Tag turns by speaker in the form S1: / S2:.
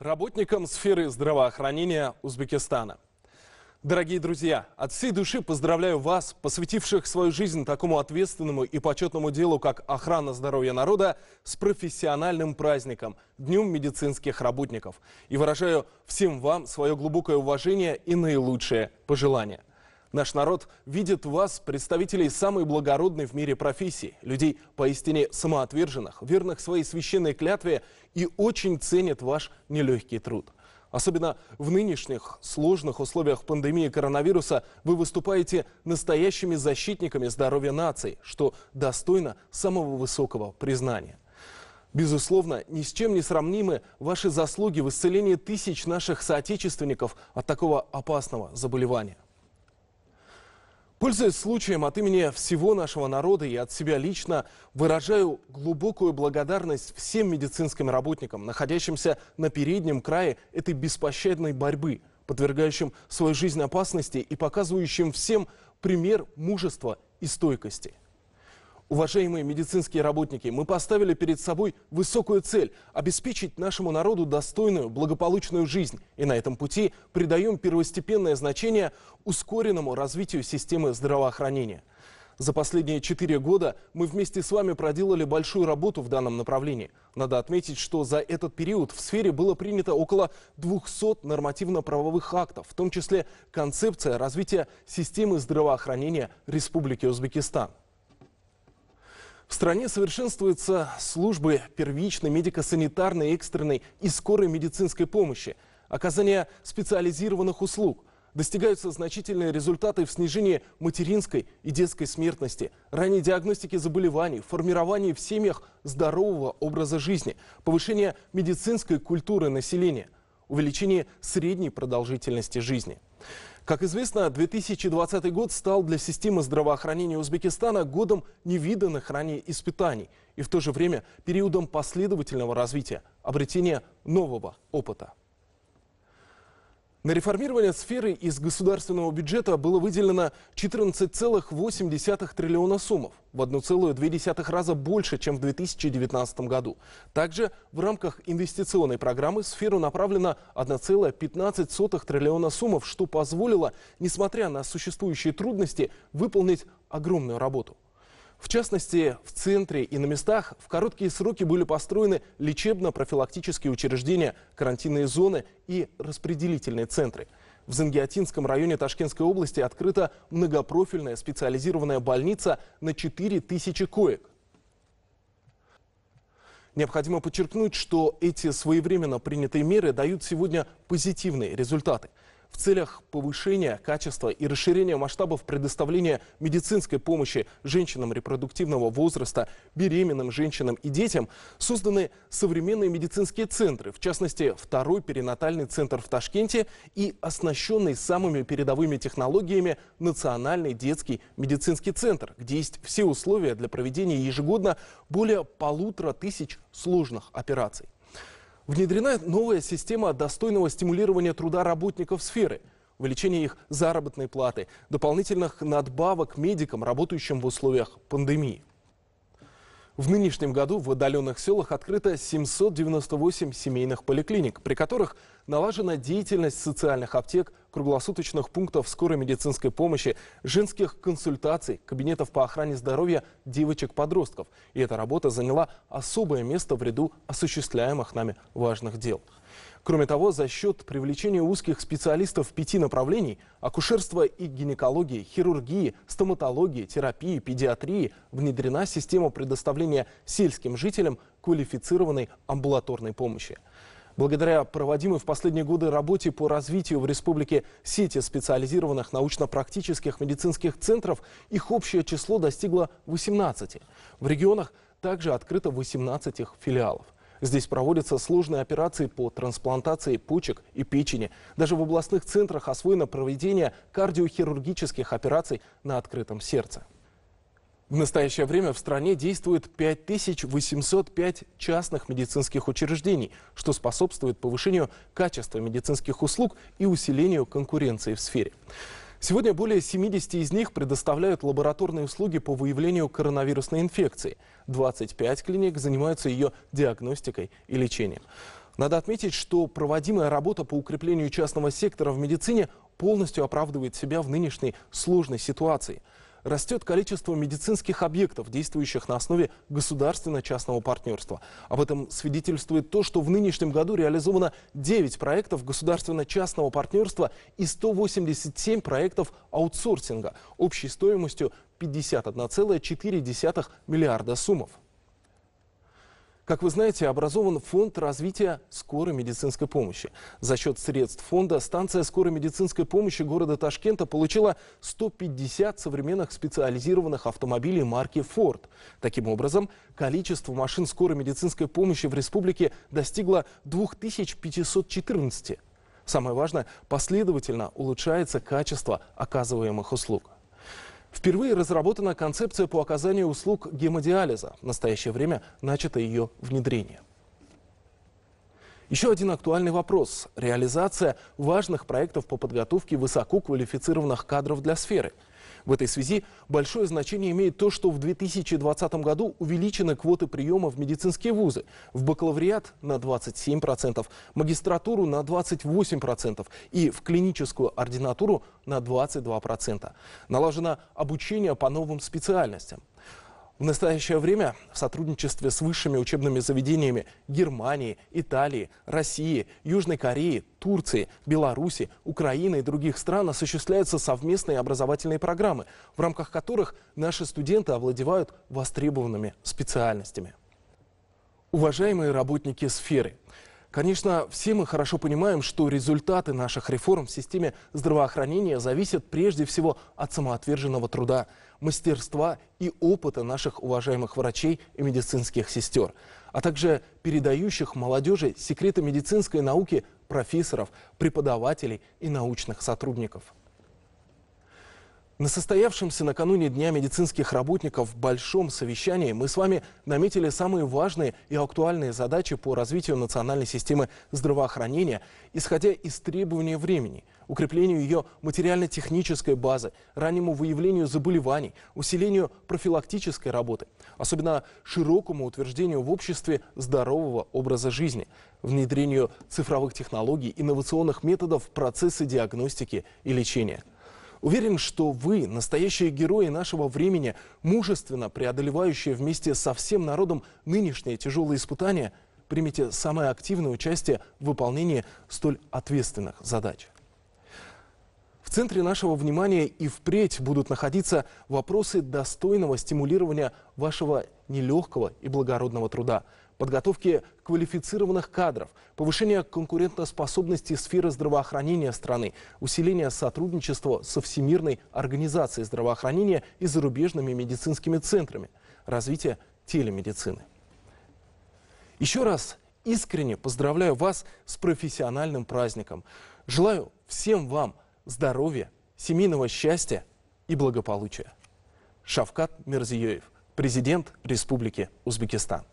S1: работникам сферы здравоохранения Узбекистана. Дорогие друзья, от всей души поздравляю вас, посвятивших свою жизнь такому ответственному и почетному делу, как охрана здоровья народа, с профессиональным праздником – Днем медицинских работников. И выражаю всем вам свое глубокое уважение и наилучшие пожелания. Наш народ видит вас, представителей самой благородной в мире профессии, людей поистине самоотверженных, верных своей священной клятве и очень ценит ваш нелегкий труд. Особенно в нынешних сложных условиях пандемии коронавируса вы выступаете настоящими защитниками здоровья нации, что достойно самого высокого признания. Безусловно, ни с чем не сравнимы ваши заслуги в исцелении тысяч наших соотечественников от такого опасного заболевания. Пользуясь случаем от имени всего нашего народа и от себя лично, выражаю глубокую благодарность всем медицинским работникам, находящимся на переднем крае этой беспощадной борьбы, подвергающим свою жизнь опасности и показывающим всем пример мужества и стойкости. Уважаемые медицинские работники, мы поставили перед собой высокую цель – обеспечить нашему народу достойную, благополучную жизнь. И на этом пути придаем первостепенное значение ускоренному развитию системы здравоохранения. За последние четыре года мы вместе с вами проделали большую работу в данном направлении. Надо отметить, что за этот период в сфере было принято около 200 нормативно-правовых актов, в том числе концепция развития системы здравоохранения Республики Узбекистан. В стране совершенствуются службы первичной медико-санитарной, экстренной и скорой медицинской помощи, оказание специализированных услуг. Достигаются значительные результаты в снижении материнской и детской смертности, ранней диагностики заболеваний, формировании в семьях здорового образа жизни, повышение медицинской культуры населения, увеличении средней продолжительности жизни. Как известно, 2020 год стал для системы здравоохранения Узбекистана годом невиданных ранее испытаний и в то же время периодом последовательного развития, обретения нового опыта. На реформирование сферы из государственного бюджета было выделено 14,8 триллиона сумм, в 1,2 раза больше, чем в 2019 году. Также в рамках инвестиционной программы в сферу направлено 1,15 триллиона сумм, что позволило, несмотря на существующие трудности, выполнить огромную работу – в частности, в центре и на местах в короткие сроки были построены лечебно-профилактические учреждения, карантинные зоны и распределительные центры. В Зангиатинском районе Ташкентской области открыта многопрофильная специализированная больница на 4000 коек. Необходимо подчеркнуть, что эти своевременно принятые меры дают сегодня позитивные результаты в целях повышения качества и расширения масштабов предоставления медицинской помощи женщинам репродуктивного возраста, беременным женщинам и детям созданы современные медицинские центры, в частности, второй перинатальный центр в Ташкенте и оснащенный самыми передовыми технологиями Национальный детский медицинский центр, где есть все условия для проведения ежегодно более полутора тысяч сложных операций. Внедрена новая система достойного стимулирования труда работников сферы, увеличение их заработной платы, дополнительных надбавок медикам, работающим в условиях пандемии. В нынешнем году в отдаленных селах открыто 798 семейных поликлиник, при которых налажена деятельность социальных аптек, круглосуточных пунктов скорой медицинской помощи, женских консультаций, кабинетов по охране здоровья девочек-подростков. И эта работа заняла особое место в ряду осуществляемых нами важных дел. Кроме того, за счет привлечения узких специалистов пяти направлений – акушерства и гинекологии, хирургии, стоматологии, терапии, педиатрии – внедрена система предоставления сельским жителям квалифицированной амбулаторной помощи. Благодаря проводимой в последние годы работе по развитию в республике сети специализированных научно-практических медицинских центров, их общее число достигло 18. В регионах также открыто 18 филиалов – Здесь проводятся сложные операции по трансплантации почек и печени. Даже в областных центрах освоено проведение кардиохирургических операций на открытом сердце. В настоящее время в стране действует 5805 частных медицинских учреждений, что способствует повышению качества медицинских услуг и усилению конкуренции в сфере. Сегодня более 70 из них предоставляют лабораторные услуги по выявлению коронавирусной инфекции. 25 клиник занимаются ее диагностикой и лечением. Надо отметить, что проводимая работа по укреплению частного сектора в медицине полностью оправдывает себя в нынешней сложной ситуации – растет количество медицинских объектов, действующих на основе государственно-частного партнерства. Об этом свидетельствует то, что в нынешнем году реализовано 9 проектов государственно-частного партнерства и 187 проектов аутсорсинга общей стоимостью 51,4 миллиарда сумм. Как вы знаете, образован фонд развития скорой медицинской помощи. За счет средств фонда станция скорой медицинской помощи города Ташкента получила 150 современных специализированных автомобилей марки Ford. Таким образом, количество машин скорой медицинской помощи в республике достигло 2514. Самое важное, последовательно улучшается качество оказываемых услуг. Впервые разработана концепция по оказанию услуг гемодиализа. В настоящее время начато ее внедрение. Еще один актуальный вопрос – реализация важных проектов по подготовке высококвалифицированных кадров для сферы – в этой связи большое значение имеет то, что в 2020 году увеличены квоты приема в медицинские вузы. В бакалавриат на 27%, магистратуру на 28% и в клиническую ординатуру на 22%. Налажено обучение по новым специальностям. В настоящее время в сотрудничестве с высшими учебными заведениями Германии, Италии, России, Южной Кореи, Турции, Беларуси, Украины и других стран осуществляются совместные образовательные программы, в рамках которых наши студенты овладевают востребованными специальностями. Уважаемые работники сферы, Конечно, все мы хорошо понимаем, что результаты наших реформ в системе здравоохранения зависят прежде всего от самоотверженного труда, мастерства и опыта наших уважаемых врачей и медицинских сестер, а также передающих молодежи секреты медицинской науки профессоров, преподавателей и научных сотрудников. На состоявшемся накануне Дня медицинских работников большом совещании мы с вами наметили самые важные и актуальные задачи по развитию национальной системы здравоохранения, исходя из требований времени, укреплению ее материально-технической базы, раннему выявлению заболеваний, усилению профилактической работы, особенно широкому утверждению в обществе здорового образа жизни, внедрению цифровых технологий, инновационных методов процесса диагностики и лечения – Уверен, что вы, настоящие герои нашего времени, мужественно преодолевающие вместе со всем народом нынешние тяжелые испытания, примете самое активное участие в выполнении столь ответственных задач. В центре нашего внимания и впредь будут находиться вопросы достойного стимулирования вашего нелегкого и благородного труда, подготовки квалифицированных кадров, повышения конкурентоспособности сферы здравоохранения страны, усиления сотрудничества со Всемирной организацией здравоохранения и зарубежными медицинскими центрами, развития телемедицины. Еще раз искренне поздравляю вас с профессиональным праздником. Желаю всем вам здоровья, семейного счастья и благополучия. Шавкат Мерзиёев – президент Республики Узбекистан.